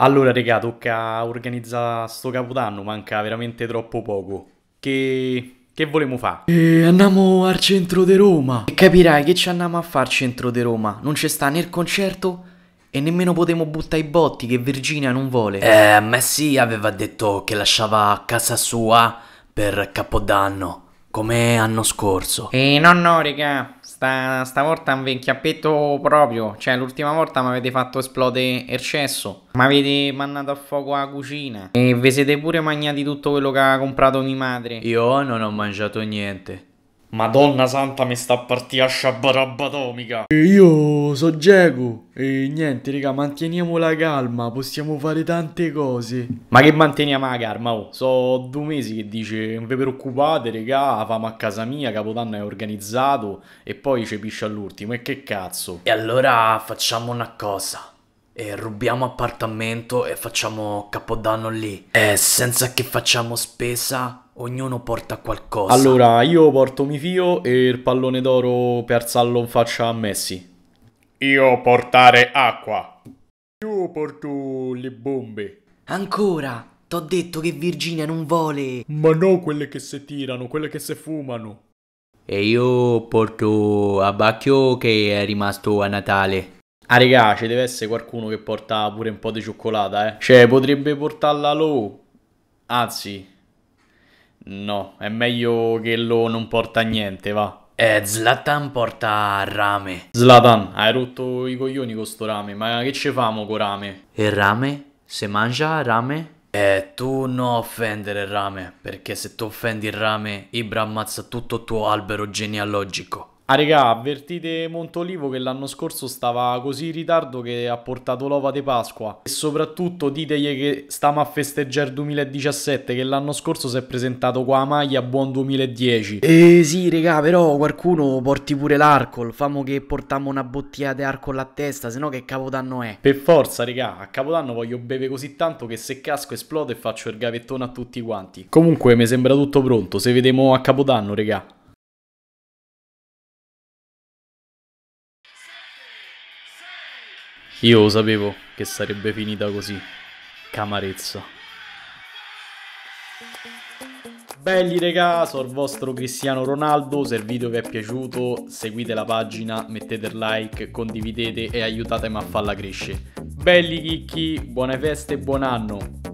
Allora, regà, tocca organizzare sto capodanno, manca veramente troppo poco. Che... che volemo fare? Eh, andiamo al centro di Roma. E capirai che ci andiamo a fare al centro di Roma? Non ci sta né il concerto e nemmeno potremo buttare i botti che Virginia non vuole. Eh, ma sì, aveva detto che lasciava casa sua per Capodanno. Come anno scorso. E no, no, raga. Sta, stavolta è un vecchiappetto proprio. Cioè, l'ultima volta mi avete fatto esplodere il cesso. Mi avete mandato a fuoco la cucina. E vi siete pure mangiati tutto quello che ha comprato mia madre. Io non ho mangiato niente. Madonna santa mi sta a partire a sciabarabba atomica e Io so Geku E niente raga manteniamo la calma Possiamo fare tante cose Ma che manteniamo la calma oh So due mesi che dice Non vi preoccupate raga Famo a casa mia Capodanno è organizzato E poi ci piscia all'ultimo E che cazzo E allora facciamo una cosa e rubiamo appartamento e facciamo capodanno lì. E senza che facciamo spesa, ognuno porta qualcosa. Allora, io porto Mifio e il pallone d'oro per alzarlo in faccia a Messi. Io portare acqua. Io porto le bombe. Ancora? T'ho detto che Virginia non vuole. Ma no quelle che si tirano, quelle che si fumano. E io porto Abacchio che è rimasto a Natale. Ah regà, ci deve essere qualcuno che porta pure un po' di cioccolata, eh. Cioè, potrebbe portarla low. Anzi, no, è meglio che lo non porta niente, va. Eh, Zlatan porta rame. Zlatan, hai rotto i coglioni con sto rame, ma che ci famo con rame? E rame? Se mangia rame? Eh, tu non offendere il rame, perché se tu offendi il rame, Ibra ammazza tutto il tuo albero genealogico. Ah regà, avvertite Montolivo che l'anno scorso stava così in ritardo che ha portato l'ova di Pasqua e soprattutto ditegli che stiamo a festeggiare 2017 che l'anno scorso si è presentato qua a maglia buon 2010. Eh sì regà, però qualcuno porti pure l'alcol, famo che portiamo una bottiglia di alcol a testa, sennò che capodanno è. Per forza regà, a capodanno voglio beve così tanto che se casco esplode e faccio il gavettone a tutti quanti. Comunque mi sembra tutto pronto, se vediamo a capodanno regà. Io lo sapevo che sarebbe finita così. Camarezza. Belli regà, sono il vostro Cristiano Ronaldo, se il video vi è piaciuto seguite la pagina, mettete il like, condividete e aiutatemi a farla crescere. Belli chicchi, buone feste e buon anno!